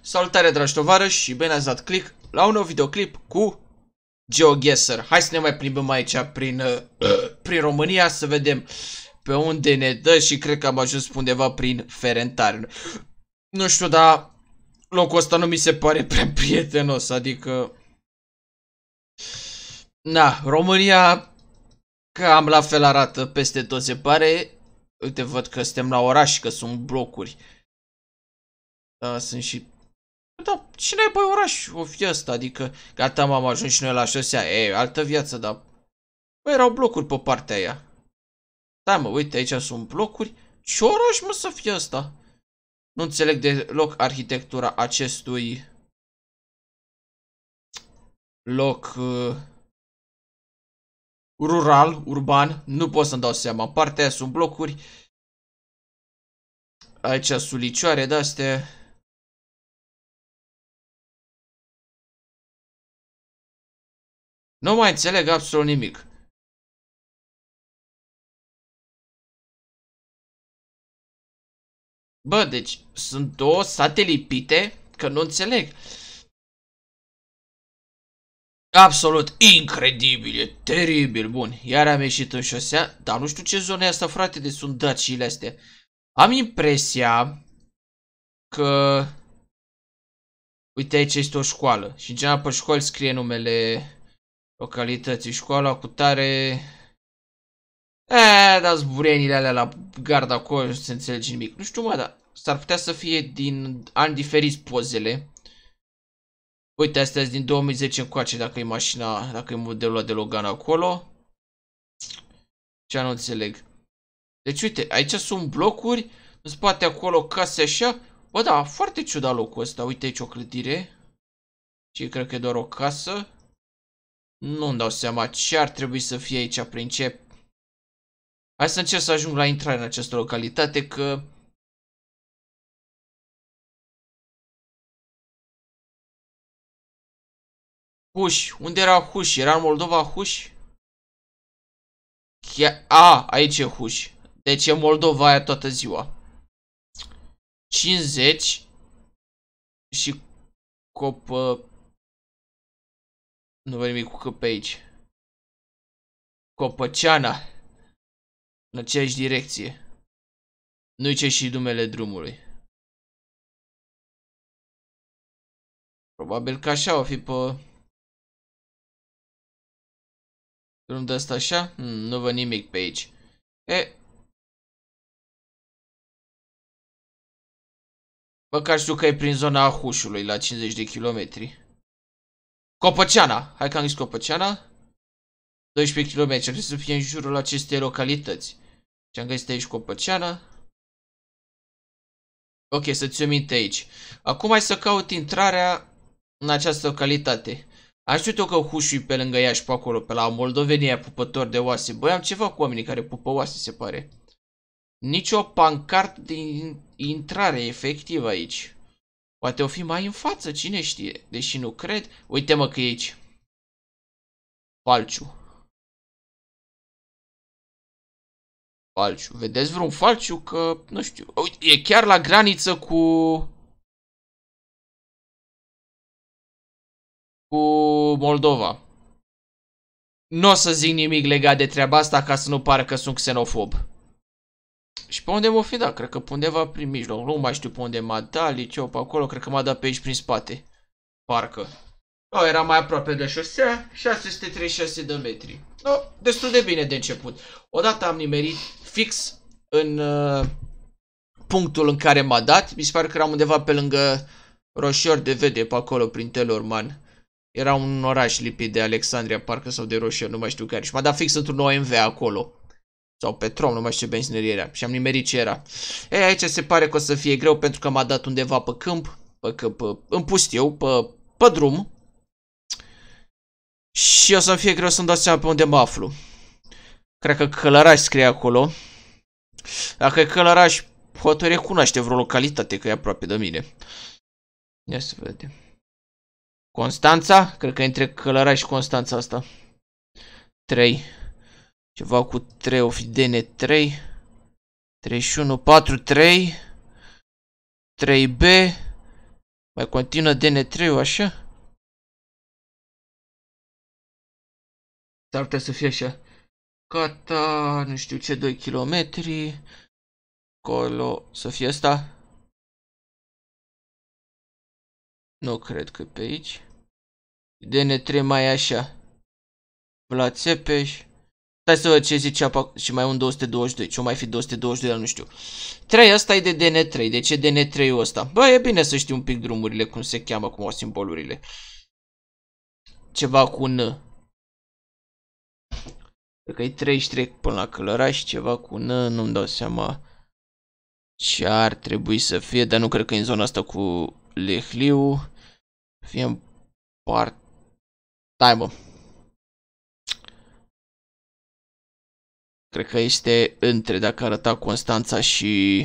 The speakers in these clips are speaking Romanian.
Salutare dragi tovarăși și bine ați dat click la un nou videoclip cu GeoGuessr. Hai să ne mai plimbăm aici prin, uh, prin România să vedem pe unde ne dă și cred că am ajuns undeva prin Ferentar. Nu știu, dar locul ăsta nu mi se pare prea prietenos, adică... Na, România cam la fel arată peste tot se pare. Uite, văd că suntem la oraș și că sunt blocuri. Da, sunt și da, cine e pe oraș o fi asta? Adică, gata, m-am ajuns și noi la șosea. E, altă viață, dar... Bă, erau blocuri pe partea aia. Da, mă, uite, aici sunt blocuri. Ce oraș, mă, să fie asta? Nu înțeleg deloc arhitectura acestui loc uh, rural, urban. Nu pot să-mi dau seama. Partea aia sunt blocuri. Aici sunt licioare de-astea. Nu mai înțeleg absolut nimic. Bă, deci sunt două sate lipite? Că nu înțeleg. Absolut incredibil, e teribil, bun. Iar am ieșit în șosea, dar nu știu ce zona e asta, frate, de sunt dăcile astea. Am impresia că... Uite, aici este o școală și în general pe școli scrie numele localității, școala cu tare... Eee, eh, dar zburenile alea la gard acolo nu se înțelege nimic. Nu știu, mă, dar s-ar putea să fie din ani diferiți pozele. Uite, astea din 2010 încoace, dacă e mașina, dacă e modelul de Logan acolo. Ce nu înțeleg. Deci, uite, aici sunt blocuri, în spate acolo case așa. Bă, da, foarte ciudat locul ăsta. Uite aici o clădire. Și cred că e doar o casă. Nu-mi dau seama ce ar trebui să fie aici prin ce. Hai să încerc să ajung la intrare în această localitate, că... Huși. Unde era Huși? Era în Moldova Huși? Chia... A, aici e Huși. Deci e Moldova aia toată ziua. 50 și copă... Nu vă nimic cu pe aici. Copăceana. În aceeași direcție. Nu-i ce și numele drumului. Probabil că așa o fi pe... Drum de asta așa? Hmm, nu văd nimic pe aici. E... Măcar știu că e prin zona Ahușului, la 50 de kilometri. Copăceana. Hai că am zis Copăceana. 12 km. Trebuie să fie în jurul acestei localități. Și am găsit aici Copăceana. Ok, să ți minte aici. Acum hai să caut intrarea în această localitate. Aș știut eu că hușui pe lângă ea și pe acolo, pe la Moldovenia, pupători de oase. Băi, am ceva cu oamenii care pupă oase, se pare. Nici o pancartă de intrare efectivă aici. Poate o fi mai în față, cine știe. Deși nu cred. Uite-mă că e aici. Falciu. Falciu. Vedeți vreun falciu că, nu știu, uite, e chiar la graniță cu... cu Moldova. Nu o să zic nimic legat de treaba asta ca să nu pară că sunt xenofob. Și pe unde m-o fi dat? Cred că pe undeva prin mijloc. Nu mai știu pe unde m-a dat liceu pe acolo. Cred că m-a dat pe aici prin spate. Parcă. Oh, era mai aproape de șosea, 636 de metri. No, da, destul de bine de început. Odată am nimerit fix în uh, punctul în care m-a dat. Mi se pare că eram undeva pe lângă Roșior de Vede, pe acolo, prin Telorman. Era un oraș lipit de Alexandria, parcă, sau de Roșior, nu mai știu care. Și m-a dat fix într-un OMV acolo. Sau Petrom, nu mai știu ce benzinărie era. Și am nimerit ce era. Ei, aici se pare că o să fie greu pentru că m-a dat undeva pe câmp, pe, câmp, în pustiu, pe, pe drum. Și o să-mi fie greu să-mi dau seama pe unde mă aflu. Cred că Călăraș scrie acolo. Dacă e Călăraș, poate recunoaște vreo localitate, că e aproape de mine. Ia să vedem. Constanța? Cred că e între Călăraș și Constanța asta. 3. Ceva cu 3, o fi DN3. 31, 4, 3. 3B. Mai continuă DN3-ul așa? S-ar putea să fie așa. Cata, nu știu ce, 2 km. Colo, să fie asta. Nu cred că pe aici. DN3 mai e așa. Vlad Stai să văd ce zicea și mai un 222. Ce mai fi 222, dar nu știu. 3 asta e de DN3. De ce DN3-ul ăsta? Bă, e bine să știu un pic drumurile, cum se cheamă, cum au simbolurile. Ceva cu N. Cred că e 33 până la și ceva cu N, nu-mi dau seama ce ar trebui să fie, dar nu cred că e în zona asta cu Lehliu. Fie în part... Stai, Cred că este între dacă arăta Constanța și...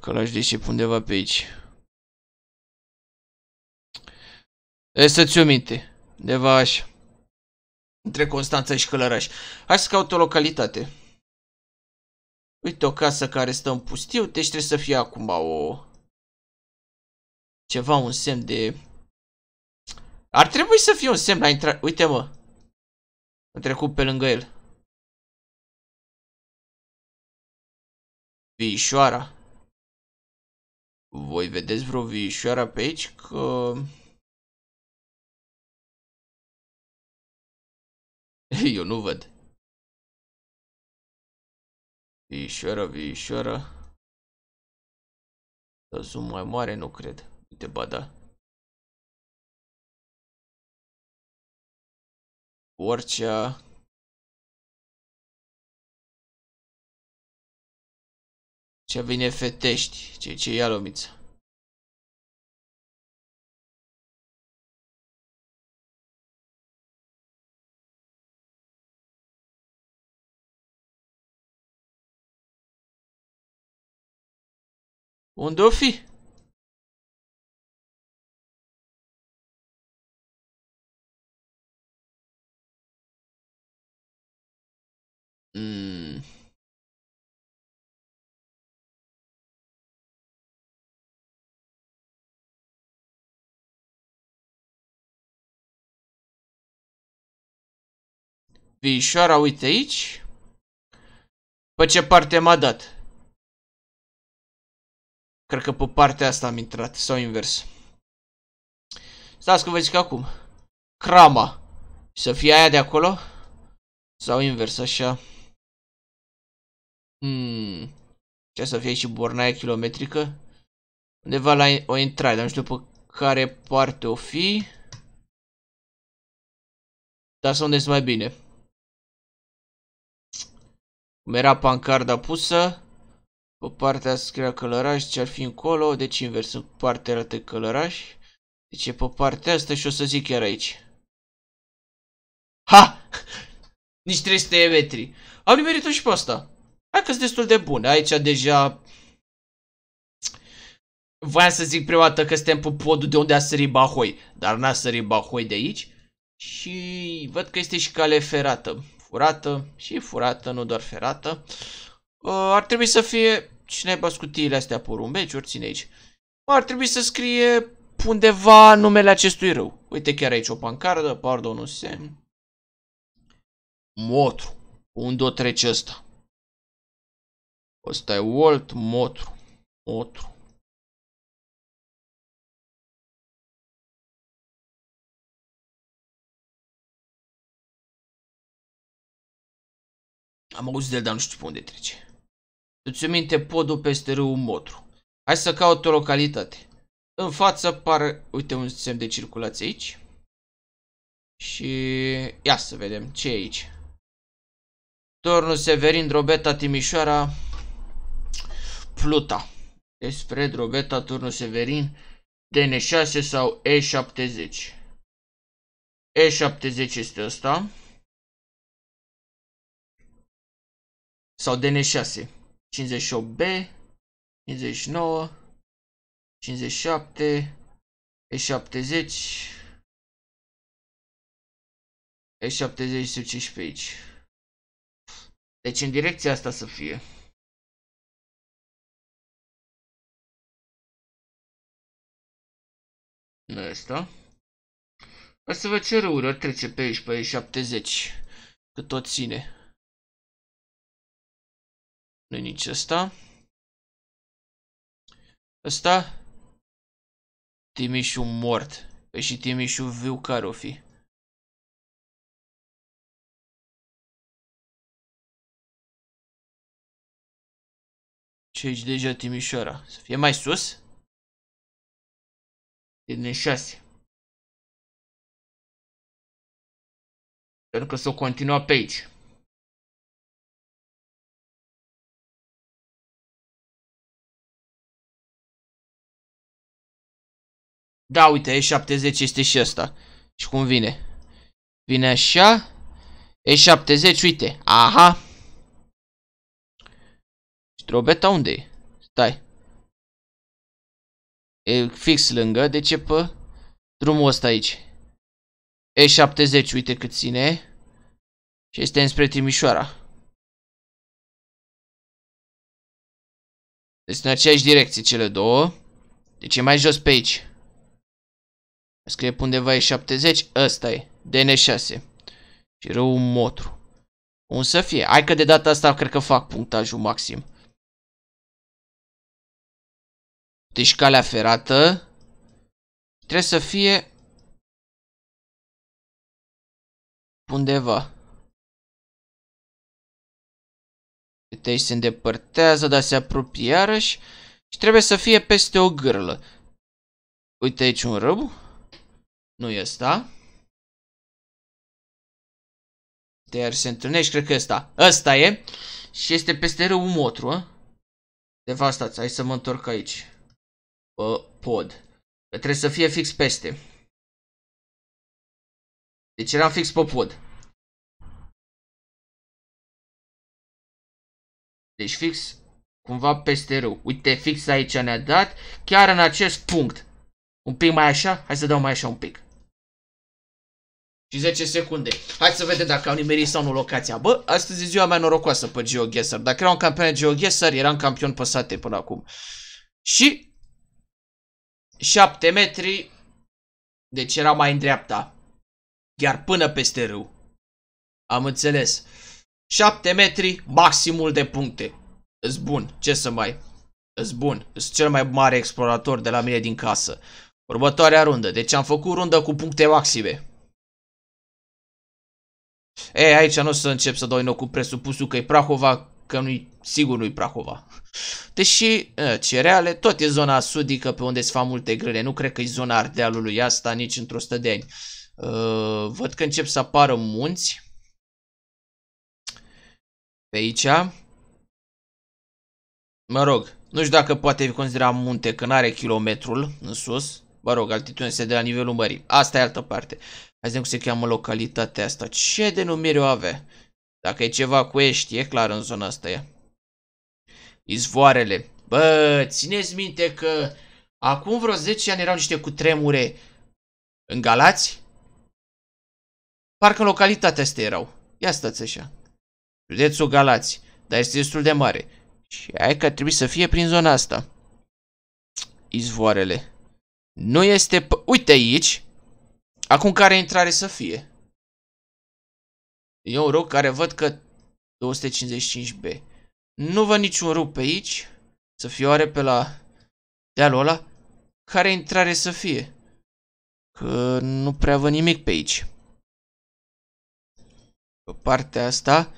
Că l-aș decep undeva pe aici. E să-ți o minte. Undeva așa. Între Constanța și Călăraș. Hai să caut o localitate. Uite o casă care stă în pustiu, deci trebuie să fie acum o... Ceva, un semn de... Ar trebui să fie un semn la intrare... Uite mă, a trecut pe lângă el. Vișoara. Voi vedeți vreo vișoara pe aici? Că... Eu nu văd. Vișoara, vișoara. Să sunt mai mare, nu cred. Uite, ba da. orice ce vine fetești, ce ce ia lumiță. Unde o fi? Vișoara, uite aici. Pe ce parte m-a dat? Cred că pe partea asta am intrat, sau invers. Stați că vă zic acum. Crama. Să fie aia de acolo? Sau invers, așa. Hmm. Ce să fie și bornaia kilometrică? Undeva la o intrare, dar nu știu pe care parte o fi. Dar să unde mai bine. Cum era pancarda pusă, pe partea scria călăraș, ce ar fi încolo, deci invers, în partea arată călăraș. Deci e pe partea asta și o să zic chiar aici. Ha! Nici 300 de metri. Am nimerit și pe asta. Hai că destul de bun. Aici deja... Voiam să zic prima dată că suntem pe podul de unde a sărit Bahoi, dar n-a sărit Bahoi de aici și văd că este și cale ferată furată și furată, nu doar ferată. Uh, ar trebui să fie... Cine ai cutiile astea porumbeci? ține aici. Ar trebui să scrie undeva numele acestui râu. Uite chiar aici o pancardă, pardon, un semn. Motru. Unde o trece ăsta? Ăsta e Walt Motru. Motru. Am auzit de el, dar nu știu pe unde trece. Îți minte podul peste râul Motru. Hai să caut o localitate. În față par, uite, un semn de circulație aici. Și ia să vedem ce e aici. Tornul Severin, Drobeta, Timișoara, Pluta. Despre Drobeta, Tornul Severin, DN6 sau E70. E70 este ăsta. sau DN6, 58B, 59, 57, E70, E70 se duce pe aici. Deci în direcția asta să fie. Nu asta. Ca să vă ce răură trece pe aici, pe E70. Că tot ține. Nu nici ăsta. Ăsta. Timișu mort. Păi și Timișu viu care o fi. Și aici deja Timișoara. Să fie mai sus. E din 6. Pentru că s-o continua pe aici. Da, uite, E70 este și ăsta. Și cum vine? Vine așa. E70, uite. Aha. Strobeta unde e? Stai. E fix lângă, de ce pe drumul ăsta aici. E70, uite cât ține. Și este înspre Timișoara. Deci în aceeași direcție cele două. Deci e mai jos pe aici. Scrie pe undeva e 70, ăsta e, DN6. Și rău un motru. Un să fie. Hai că de data asta cred că fac punctajul maxim. Deci calea ferată. Trebuie să fie... Undeva. Uite aici se îndepărtează, dar se apropie iarăși. Și trebuie să fie peste o gârlă. Uite aici un răbu. Nu e ăsta. Ter se întâlnești, cred că ăsta. Ăsta e. Și este peste râul Motru, a? De fapt, stați, hai să mă întorc aici. Pe pod. Că trebuie să fie fix peste. Deci eram fix pe pod. Deci fix cumva peste râu. Uite, fix aici ne-a dat, chiar în acest punct. Un pic mai așa, hai să dau mai așa un pic. Și 10 secunde. Hai să vedem dacă am nimerit sau nu locația. Bă, astăzi e ziua mea norocoasă pe GeoGuessr. Dacă un campion de GeoGuessr, eram campion pe sate până acum. Și 7 metri, deci era mai în dreapta. Chiar până peste râu. Am înțeles. 7 metri, maximul de puncte. Îs bun, ce să mai... Îs bun, îs cel mai mare explorator de la mine din casă. Următoarea rundă, deci am făcut rundă cu puncte maxime. E, aici nu o să încep să dau cu presupusul că e Prahova, că nu i sigur nu-i Prahova. Deși, cereale, tot e zona sudică pe unde se fac multe grele, nu cred că e zona Ardealului asta nici într-o stă de ani. Uh, văd că încep să apară munți. Pe aici. Mă rog, nu știu dacă poate considera munte, că n-are kilometrul în sus. Mă rog, altitudine se de la nivelul mării. Asta e altă parte. Hai să cum se cheamă localitatea asta. Ce denumire o avea? Dacă e ceva cu ești, e clar în zona asta e. Izvoarele. Bă, țineți minte că acum vreo 10 ani erau niște cutremure în Galați? Parcă în localitatea asta erau. Ia stați așa. Județul Galați, dar este destul de mare. Și hai că trebuie să fie prin zona asta. Izvoarele. Nu este... Uite aici! Acum care intrare să fie? E un rug care văd că 255B. Nu văd niciun rug pe aici. Să fie oare pe la dealul ăla. Care intrare să fie? Că nu prea văd nimic pe aici. Pe partea asta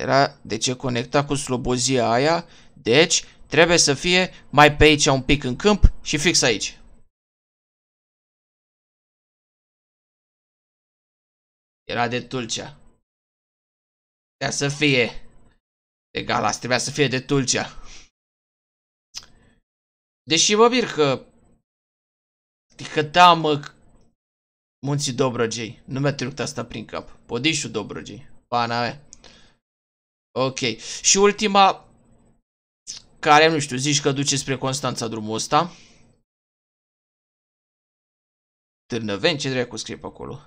era de ce conecta cu slobozia aia. Deci trebuie să fie mai pe aici un pic în câmp și fix aici. Era de Tulcea. Trebuia să fie. De Galas, trebuia să fie de Tulcea. Deși mă mir că... da, mă... Munții Dobrogei. Nu mi-a trecut asta prin cap. Podișul Dobrogei. Pana mea. Ok. Și ultima... Care, nu știu, zici că duce spre Constanța drumul ăsta. Târnăveni, ce dracu scrie pe acolo?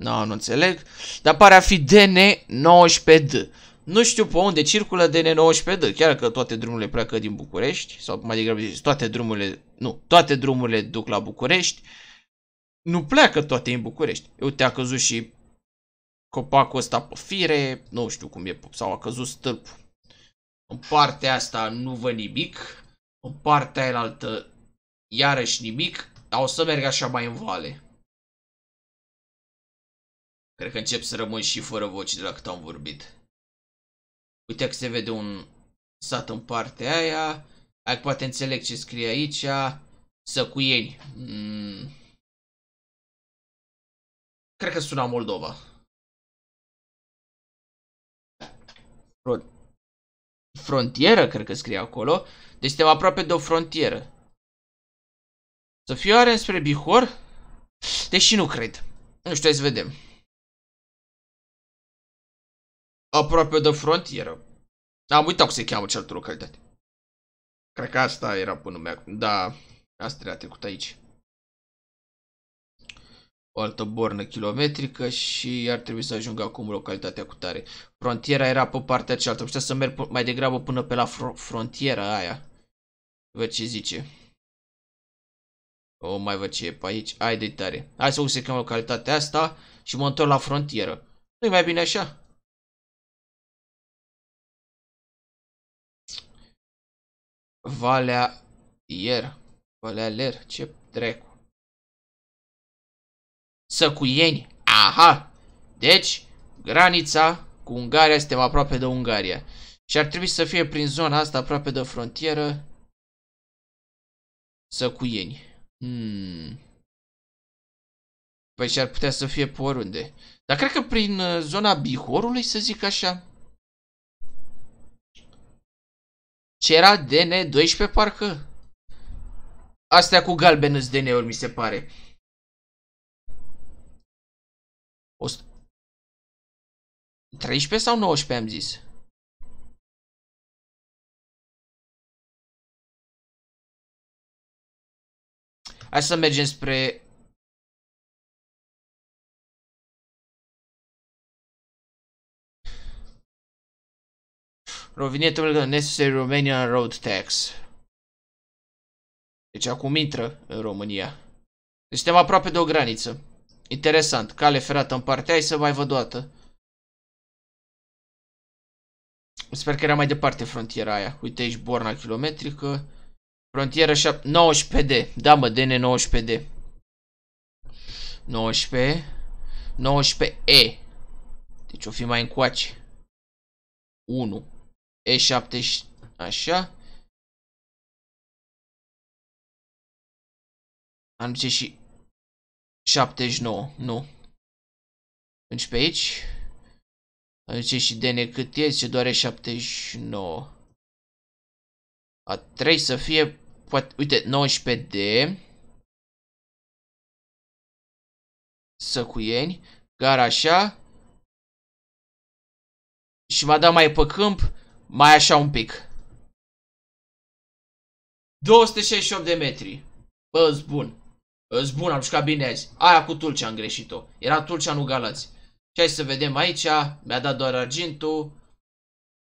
No, nu înțeleg. Dar pare a fi DN19D. Nu știu pe unde circulă DN19D, chiar că toate drumurile pleacă din București, sau mai degrabă zis, toate drumurile, nu, toate drumurile duc la București, nu pleacă toate în București. Uite, a căzut și copacul ăsta pe fire, nu știu cum e, sau a căzut stâlpul. În partea asta nu vă nimic, în partea aia altă iarăși nimic, dar o să merg așa mai în vale. Cred că încep să rămân și fără voci de la cât am vorbit. Uite că se vede un sat în partea aia. Ai poate înțeleg ce scrie aici. Săcuieni. Mm. Cred că suna Moldova. frontieră, cred că scrie acolo. Deci suntem aproape de o frontieră. Să fie oare înspre Bihor? Deși nu cred. Nu știu, hai să vedem aproape de frontieră. Am uitat cum se cheamă cel localitate. Cred că asta era până mea. Da, asta era trecut aici. O altă bornă kilometrică și ar trebui să ajung acum în localitatea cu tare. Frontiera era pe partea cealaltă. Putea să merg mai degrabă până pe la fr frontiera aia. Vă ce zice. O, mai văd ce e pe aici. Ai de tare. Hai să se cheamă localitatea asta și mă întorc la frontieră. Nu-i mai bine așa? Valea Ier. Valea Ler. Ce dracu. Săcuieni. Aha! Deci, granița cu Ungaria, suntem aproape de Ungaria. Și ar trebui să fie prin zona asta, aproape de frontieră. Săcuieni. Hmm. Păi și ar putea să fie pe oriunde. Dar cred că prin uh, zona Bihorului, să zic așa. Ce era DN12 parcă? Astea cu galben îți DN-uri, mi se pare. O 13 sau 19 am zis? Hai să mergem spre Rovinetul the necessary Romanian road tax. Deci acum intră în România. Deci suntem aproape de o graniță. Interesant. Cale ferată în partea ai să mai văd doată. Sper că era mai departe frontiera aia. Uite aici borna kilometrică. Frontiera 19D. Da mă, DN 19D. 19. 19E. Deci o fi mai încoace. 1. E7 așa. Am zis și 79, nu. Deci pe aici. Am zis și DN cât e, zice doar e 79. A 3 să fie, poate, uite, 19D. Săcuieni, gara așa. Și m-a dat mai pe câmp mai așa un pic. 268 de metri. Bă, Îți bun am jucat bine azi. Aia cu Tulcea am greșit-o. Era Tulcea, nu Galați. Și hai să vedem aici. Mi-a dat doar argintul.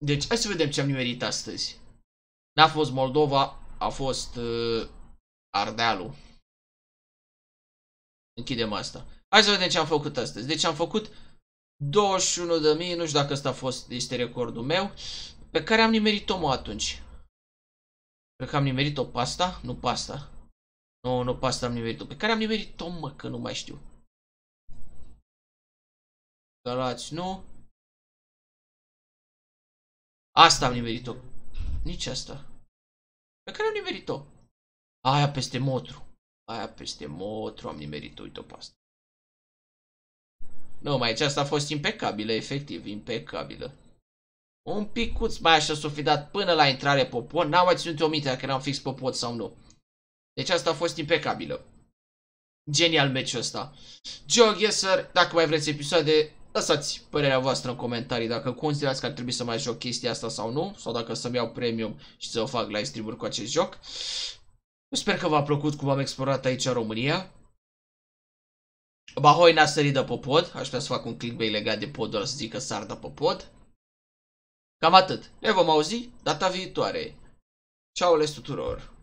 Deci, hai să vedem ce am nimerit astăzi. N-a fost Moldova, a fost uh, Ardealu. Închidem asta. Hai să vedem ce am făcut astăzi. Deci am făcut 21.000, nu știu dacă ăsta a fost, este recordul meu pe care am nimerit-o mă atunci. Cred că am nimerit-o pasta, nu pasta. Nu, nu pasta am nimerit-o. Pe care am nimerit-o mă, că nu mai știu. Galați, nu. Asta am nimerit-o. Nici asta. Pe care am nimerit-o? Aia peste motru. Aia peste motru am nimerit-o, uite-o pasta. Nu, mai aceasta a fost impecabilă, efectiv, impecabilă. Un picuț mai așa s-o fi dat până la intrare popon. n-am mai ținut o minte dacă am fix popot sau nu. Deci asta a fost impecabilă. Genial meciul ăsta. Geoguesser, dacă mai vreți episoade, lăsați părerea voastră în comentarii dacă considerați că ar trebui să mai joc chestia asta sau nu, sau dacă să-mi iau premium și să o fac live stream cu acest joc. Sper că v-a plăcut cum am explorat aici în România. Bahoi n-a sărit de popod. aș vrea să fac un clickbait legat de podul să zic că sar de pe pod. Cam atât. Ne vom auzi data viitoare. Ceau les tuturor!